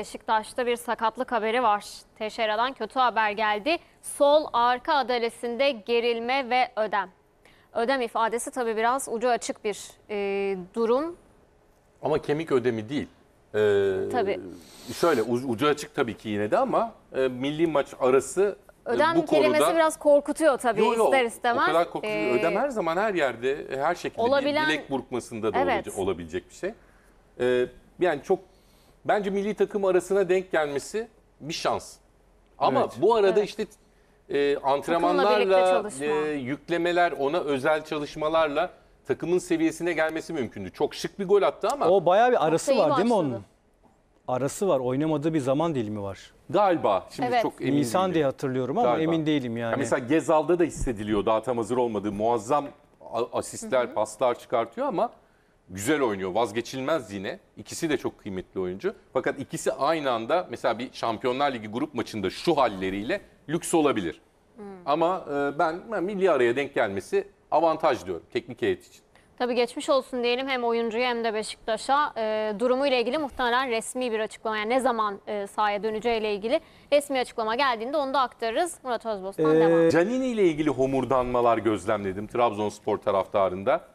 Beşiktaş'ta bir sakatlık haberi var. Teşera'dan kötü haber geldi. Sol arka adalesinde gerilme ve ödem. Ödem ifadesi tabii biraz ucu açık bir e, durum. Ama kemik ödemi değil. Ee, tabii. Şöyle ucu açık tabii ki yine de ama e, milli maç arası e, Ödem bu kelimesi konuda, biraz korkutuyor tabii yo, yo, ister istemez. O kadar korkutuyor. Ee, Ödem her zaman her yerde her şekilde olabilen, dilek burkmasında da evet. olabilecek, olabilecek bir şey. Ee, yani çok bence milli takım arasına denk gelmesi bir şans. Ama evet. bu arada evet. işte e, antrenmanlarla, e, yüklemeler, ona özel çalışmalarla takımın seviyesine gelmesi mümkündü. Çok şık bir gol attı ama. O bayağı bir arası var değil mi onun? Arası var. Oynamadığı bir zaman dilimi var. Galiba. Şimdi evet. çok emin Nisan değilim. diye hatırlıyorum ama Galiba. emin değilim yani. Ya mesela Gezal'da da hissediliyor daha tam hazır olmadığı. Muazzam asistler, Hı-hı. paslar çıkartıyor ama güzel oynuyor. Vazgeçilmez yine. İkisi de çok kıymetli oyuncu. Fakat ikisi aynı anda mesela bir Şampiyonlar Ligi grup maçında şu halleriyle lüks olabilir. Hmm. Ama e, ben, ben milli araya denk gelmesi avantaj diyorum teknik heyet için. Tabii geçmiş olsun diyelim hem oyuncuya hem de Beşiktaş'a e, durumu ile ilgili muhtemelen resmi bir açıklama yani ne zaman e, sahaya döneceği ile ilgili resmi açıklama geldiğinde onu da aktarırız. Murat Özbostan ee, devam. Canini ile ilgili homurdanmalar gözlemledim Trabzonspor taraftarında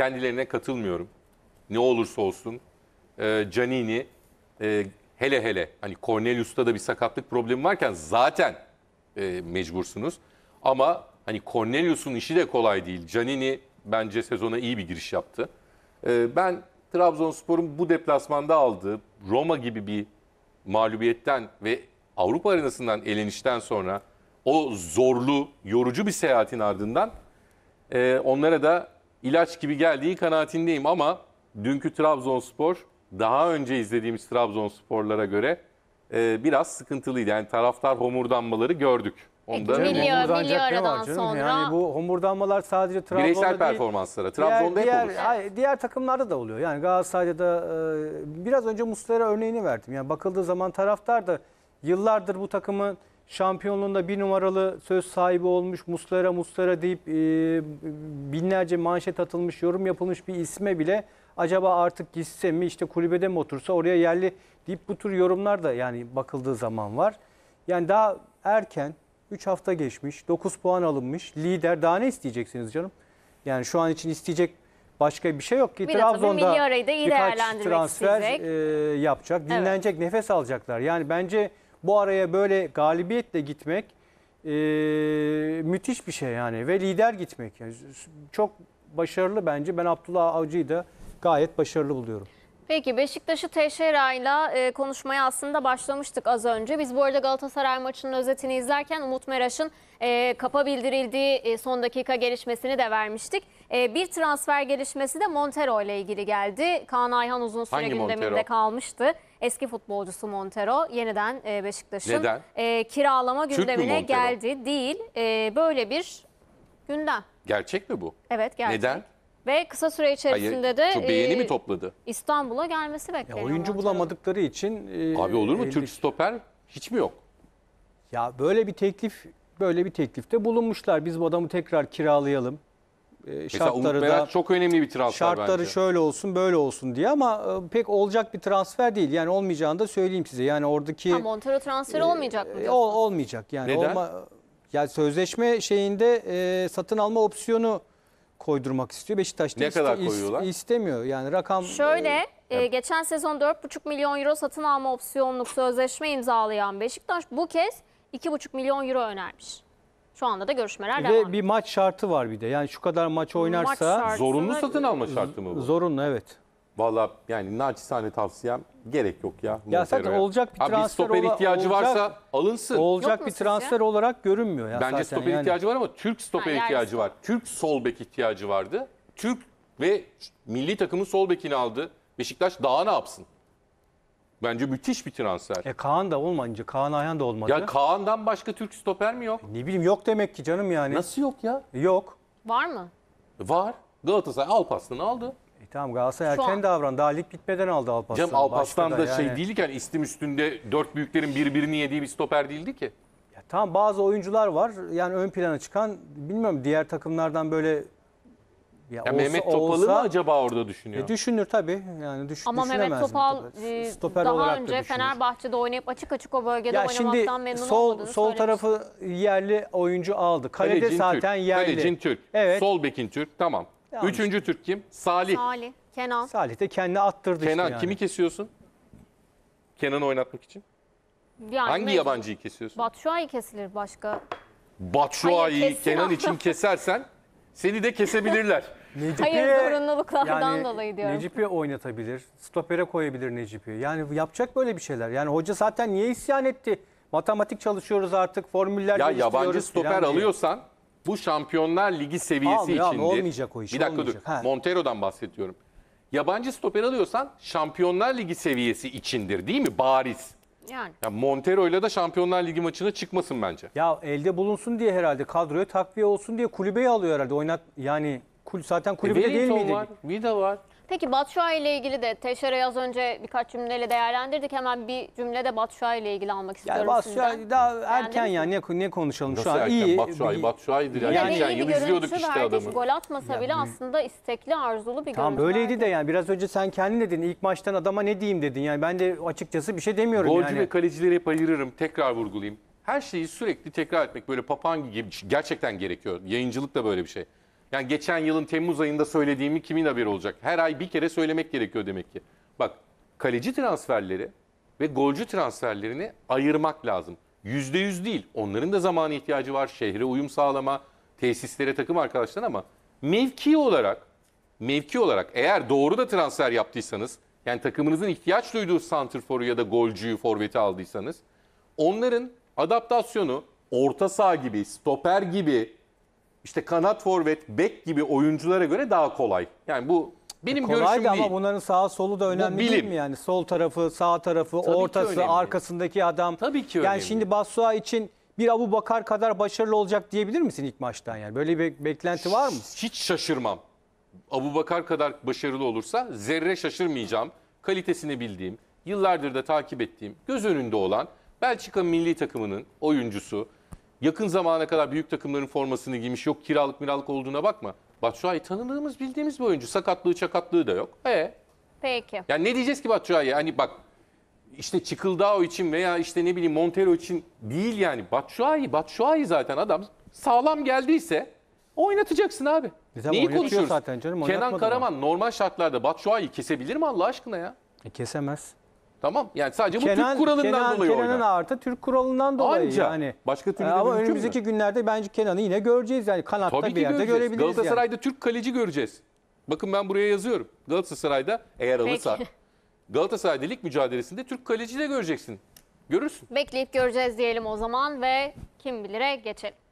kendilerine katılmıyorum. Ne olursa olsun. E, Canini e, hele hele hani Cornelius'ta da bir sakatlık problemi varken zaten e, mecbursunuz. Ama hani Cornelius'un işi de kolay değil. Canini bence sezona iyi bir giriş yaptı. E, ben Trabzonspor'un bu deplasmanda aldığı Roma gibi bir mağlubiyetten ve Avrupa arenasından elenişten sonra o zorlu, yorucu bir seyahatin ardından e, onlara da ilaç gibi geldiği kanaatindeyim ama dünkü Trabzonspor daha önce izlediğimiz Trabzonsporlara göre e, biraz sıkıntılıydı. Yani taraftar homurdanmaları gördük. Onda e, Milli- homurdanacak ne var canım? sonra- Yani bu homurdanmalar sadece Trabzon'da bireysel değil. performanslara. Trabzon'da diğer, hep olur. diğer, takımlarda da oluyor. Yani Galatasaray'da da e, biraz önce Muslera örneğini verdim. Yani bakıldığı zaman taraftar da yıllardır bu takımın şampiyonluğunda bir numaralı söz sahibi olmuş Muslera Muslera deyip e, binlerce manşet atılmış, yorum yapılmış bir isme bile acaba artık gitse mi işte kulübede mi otursa oraya yerli deyip bu tür yorumlar da yani bakıldığı zaman var. Yani daha erken 3 hafta geçmiş 9 puan alınmış lider daha ne isteyeceksiniz canım? Yani şu an için isteyecek başka bir şey yok ki. Bir Trabzon'da de tabii, da iyi birkaç transfer e, yapacak, dinlenecek, evet. nefes alacaklar. Yani bence bu araya böyle galibiyetle gitmek e, müthiş bir şey yani ve lider gitmek. Yani çok başarılı bence. Ben Abdullah Avcı'yı da gayet başarılı buluyorum. Peki Beşiktaş'ı Teixeira'yla e, konuşmaya aslında başlamıştık az önce. Biz bu arada Galatasaray maçının özetini izlerken Umut Meraş'ın e, kapa bildirildiği e, son dakika gelişmesini de vermiştik. E, bir transfer gelişmesi de Montero ile ilgili geldi. Kaan Ayhan uzun süre Hangi gündeminde Montero? kalmıştı. Eski futbolcusu Montero yeniden e, Beşiktaş'ın e, kiralama Türk gündemine geldi değil. E, böyle bir gündem. Gerçek mi bu? Evet gerçek. Neden? Ve kısa süre içerisinde Hayır, de beğeni e, mi topladı? İstanbul'a gelmesi bekleniyor. oyuncu Montero. bulamadıkları için e, Abi olur mu? elde- Türk stoper hiç mi yok? Ya böyle bir teklif böyle bir teklifte bulunmuşlar. Biz bu adamı tekrar kiralayalım e, şartları da çok önemli bir transfer Şartları bence. şöyle olsun böyle olsun diye ama e, pek olacak bir transfer değil. Yani olmayacağını da söyleyeyim size. Yani oradaki... Ha, Montero transfer e, olmayacak mı? E, ol, olmayacak yani. Neden? Olma, yani sözleşme şeyinde e, satın alma opsiyonu koydurmak istiyor. Beşiktaş Ne kadar koyuyorlar? istemiyor. Yani rakam Şöyle e, geçen sezon 4,5 milyon euro satın alma opsiyonluk sözleşme imzalayan Beşiktaş bu kez 2,5 milyon euro önermiş. Şu anda da görüşmeler devam Ve bir maç şartı var bir de. Yani şu kadar maç oynarsa şartı- Zorunlu satın alma şartı mı bu? zorunlu evet. Valla yani naçizane tavsiyem gerek yok ya. Ya zaten olacak bir Abi transfer stoper ola- ihtiyacı olacak- varsa alınsın. Olacak bir sizce? transfer olarak görünmüyor ya Bence zaten. stoper yani. ihtiyacı var ama Türk stoper Ha, ihtiyacı var. Türk sol bek ihtiyacı vardı. Türk ve milli takımın sol bekini aldı. Beşiktaş daha ne yapsın? Bence müthiş bir transfer. E Kaan da olmayınca, Kaan Ayhan da olmadı. Ya Kaan'dan başka Türk stoper mi yok? E, ne bileyim yok demek ki canım yani. Nasıl yok ya? E, yok. Var mı? Var. Galatasaray Alpaslan'ı aldı. E tamam Galatasaray Şu erken an... davran. Daha lig bitmeden aldı Alpaslan. Cem Alpaslan da, da şey yani. şey değil ki yani istim üstünde dört büyüklerin birbirini yediği bir stoper değildi ki. Ya tamam bazı oyuncular var. Yani ön plana çıkan bilmiyorum diğer takımlardan böyle ya, olsa- Mehmet Topal'ı olsa- mı acaba orada düşünüyor? E, düşünür tabii. Yani düş, Ama Mehmet düşünemez mi Topal e, Stoper daha olarak önce düşünür. Fenerbahçe'de oynayıp açık açık o bölgede Ya şimdi oynamaktan memnun sol olmadığını sol söylemiş. tarafı yerli oyuncu aldı. Kalede Kalecin zaten Türk. yerli. Kalecin Türk. Evet. Sol bekin Türk. Tamam. Yanlış. Üçüncü Türk kim? Salih. Salih, Kenan. Salih de kendi attırdı Kenan işte yani. kimi kesiyorsun? Kenan'ı oynatmak için. Yani Hangi yabancıyı kesiyorsun? Batu kesilir başka. Hayır, Kenan için kesersen seni de kesebilirler. Necip'i, Hayır zorunluluklardan yani dolayı diyorum. Necip'i oynatabilir. Stopere koyabilir Necip'i. Yani yapacak böyle bir şeyler. Yani hoca zaten niye isyan etti? Matematik çalışıyoruz artık. Formüller Ya geliştiriyoruz yabancı stoper alıyorsan bu Şampiyonlar Ligi seviyesi Almıyor abi, olmayacak o iş, Bir dakika olmayacak. dur. Ha. Montero'dan bahsediyorum. Yabancı stoper alıyorsan Şampiyonlar Ligi seviyesi içindir değil mi? Bariz. Yani. Ya ile de Şampiyonlar Ligi maçına çıkmasın bence. Ya elde bulunsun diye herhalde kadroya takviye olsun diye kulübeyi alıyor herhalde. Oynat yani Kul, zaten kulübü de e, değil miydi? var, Vida var. Peki Batshuayi ile ilgili de Teixeira'yı az önce birkaç cümleyle değerlendirdik. Hemen bir cümle de Batshuayi ile ilgili almak istiyorum Yani Batshuayi daha erken Beğendiniz ya ne, ne konuşalım şu Nasıl an erken iyi. Batshuayi, bir- Batshuayi'dir. Yani Yani geçen iyi bir yıl izliyorduk görüntü işte verdi. adamı. Gol atmasa bile aslında istekli, arzulu bir Tamam görüntü böyleydi verdi. de yani biraz önce sen kendin dedin ilk maçtan adama ne diyeyim dedin yani ben de açıkçası bir şey demiyorum Golcü yani. ve kalecileri hep ayırırım. Tekrar vurgulayayım. Her şeyi sürekli tekrar etmek böyle papağan gibi gerçekten gerekiyor. Yayıncılık da böyle bir şey. Yani geçen yılın Temmuz ayında söylediğimi kimin haber olacak? Her ay bir kere söylemek gerekiyor demek ki. Bak kaleci transferleri ve golcü transferlerini ayırmak lazım. Yüzde yüz değil. Onların da zamana ihtiyacı var. Şehre uyum sağlama, tesislere takım arkadaşlar ama mevki olarak mevki olarak eğer doğru da transfer yaptıysanız yani takımınızın ihtiyaç duyduğu santrforu ya da golcüyü forveti aldıysanız onların adaptasyonu orta saha gibi, stoper gibi işte kanat forvet, bek gibi oyunculara göre daha kolay. Yani bu benim Kolay görüşüm değil. ama bunların sağ solu da önemli bilim. değil mi? Yani sol tarafı, sağ tarafı, Tabii ortası, arkasındaki adam. Tabii ki önemli. Yani şimdi Basu'a için bir Abu Bakar kadar başarılı olacak diyebilir misin ilk maçtan yani? Böyle bir beklenti var mı? Hiç şaşırmam. Abu Bakar kadar başarılı olursa zerre şaşırmayacağım. Kalitesini bildiğim, yıllardır da takip ettiğim, göz önünde olan Belçika milli takımının oyuncusu, Yakın zamana kadar büyük takımların formasını giymiş. Yok kiralık miralık olduğuna bakma. Batshuayi tanıdığımız bildiğimiz bir oyuncu. Sakatlığı çakatlığı da yok. E Peki. yani ne diyeceğiz ki Batshuayi'ye? Hani bak işte Çıkıldao için veya işte ne bileyim Montero için değil yani. Batshuayi, Batshuayi zaten adam sağlam geldiyse oynatacaksın abi. E Neyi konuşuyoruz? zaten canım, Kenan oynatmadı mı? Karaman normal şartlarda Batshuayi kesebilir mi Allah aşkına ya? E, kesemez. Tamam yani sadece bu Kenan, Türk kuralından Kenan, dolayı Kenanın oynar. Arta Türk kuralından dolayı Anca. yani. Başka türlü ee, Ama önümüzdeki mü? günlerde bence Kenan'ı yine göreceğiz. Yani kanatta Tabii bir yerde görebiliriz. Galatasaray'da yani. Türk kaleci göreceğiz. Bakın ben buraya yazıyorum. Galatasaray'da eğer alırsa Peki. Galatasaray'da lig mücadelesinde Türk kaleci de göreceksin. Görürsün. Bekleyip göreceğiz diyelim o zaman ve kim bilire geçelim.